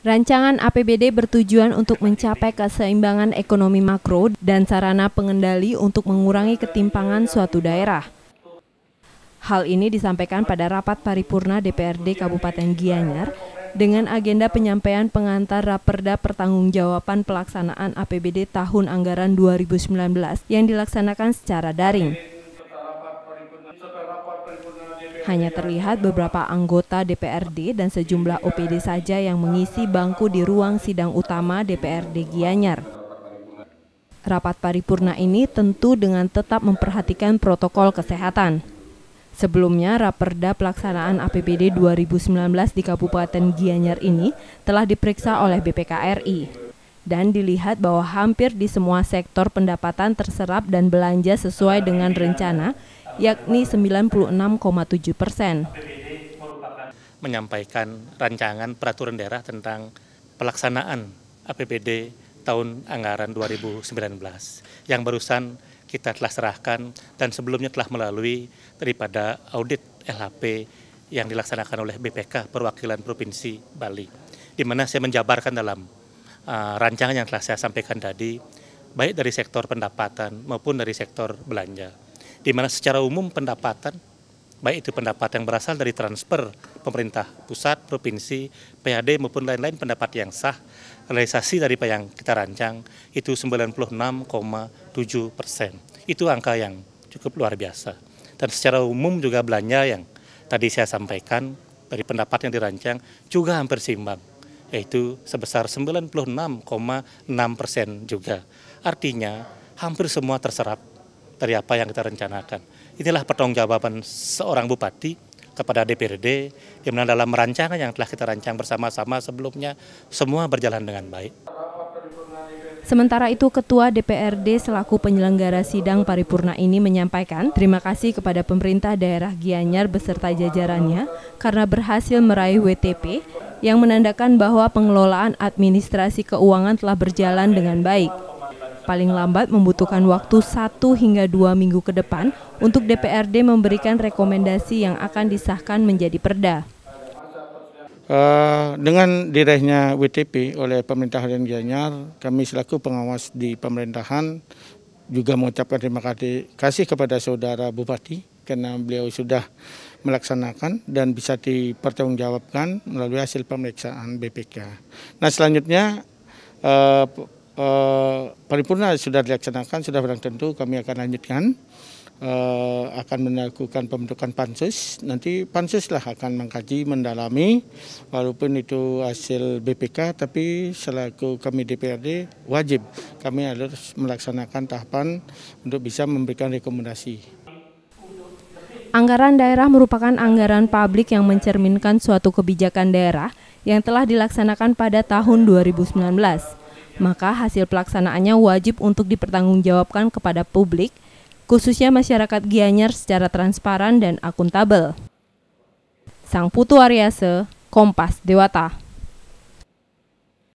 Rancangan APBD bertujuan untuk mencapai keseimbangan ekonomi makro dan sarana pengendali untuk mengurangi ketimpangan suatu daerah. Hal ini disampaikan pada rapat paripurna DPRD Kabupaten Gianyar dengan agenda penyampaian pengantar Raperda Pertanggungjawaban Pelaksanaan APBD Tahun Anggaran 2019 yang dilaksanakan secara daring. Hanya terlihat beberapa anggota DPRD dan sejumlah OPD saja yang mengisi bangku di ruang sidang utama DPRD Gianyar. Rapat paripurna ini tentu dengan tetap memperhatikan protokol kesehatan. Sebelumnya, Raperda Pelaksanaan APBD 2019 di Kabupaten Gianyar ini telah diperiksa oleh BPKRI dan dilihat bahwa hampir di semua sektor pendapatan terserap dan belanja sesuai dengan rencana yakni 96,7 persen. Menyampaikan rancangan peraturan daerah tentang pelaksanaan APBD tahun anggaran 2019 yang barusan kita telah serahkan dan sebelumnya telah melalui daripada audit LHP yang dilaksanakan oleh BPK Perwakilan Provinsi Bali, di mana saya menjabarkan dalam uh, rancangan yang telah saya sampaikan tadi, baik dari sektor pendapatan maupun dari sektor belanja di mana secara umum pendapatan baik itu pendapat yang berasal dari transfer pemerintah pusat, provinsi, PHD maupun lain-lain pendapat yang sah, realisasi dari apa yang kita rancang itu 96,7 persen. Itu angka yang cukup luar biasa. Dan secara umum juga belanja yang tadi saya sampaikan dari pendapat yang dirancang juga hampir seimbang, yaitu sebesar 96,6 persen juga. Artinya hampir semua terserap dari apa yang kita rencanakan. Inilah pertanggungjawaban seorang bupati kepada DPRD, yang mana dalam merancangan yang telah kita rancang bersama-sama sebelumnya, semua berjalan dengan baik. Sementara itu, Ketua DPRD selaku penyelenggara sidang paripurna ini menyampaikan terima kasih kepada pemerintah daerah Gianyar beserta jajarannya karena berhasil meraih WTP yang menandakan bahwa pengelolaan administrasi keuangan telah berjalan dengan baik. Paling lambat membutuhkan waktu satu hingga dua minggu ke depan untuk DPRD memberikan rekomendasi yang akan disahkan menjadi perda. Eh, dengan direhnya WTP oleh pemerintah Harian Gianyar, kami selaku pengawas di pemerintahan juga mengucapkan terima kasih kepada saudara Bupati karena beliau sudah melaksanakan dan bisa dipertanggungjawabkan melalui hasil pemeriksaan BPK. Nah selanjutnya eh, uh, paripurna sudah dilaksanakan, sudah barang tentu kami akan lanjutkan. Uh, akan melakukan pembentukan pansus. Nanti pansuslah akan mengkaji, mendalami, walaupun itu hasil BPK, tapi selaku kami DPRD wajib kami harus melaksanakan tahapan untuk bisa memberikan rekomendasi. Anggaran daerah merupakan anggaran publik yang mencerminkan suatu kebijakan daerah yang telah dilaksanakan pada tahun 2019 maka hasil pelaksanaannya wajib untuk dipertanggungjawabkan kepada publik, khususnya masyarakat Gianyar secara transparan dan akuntabel. Sang Putu Aryase, Kompas Dewata.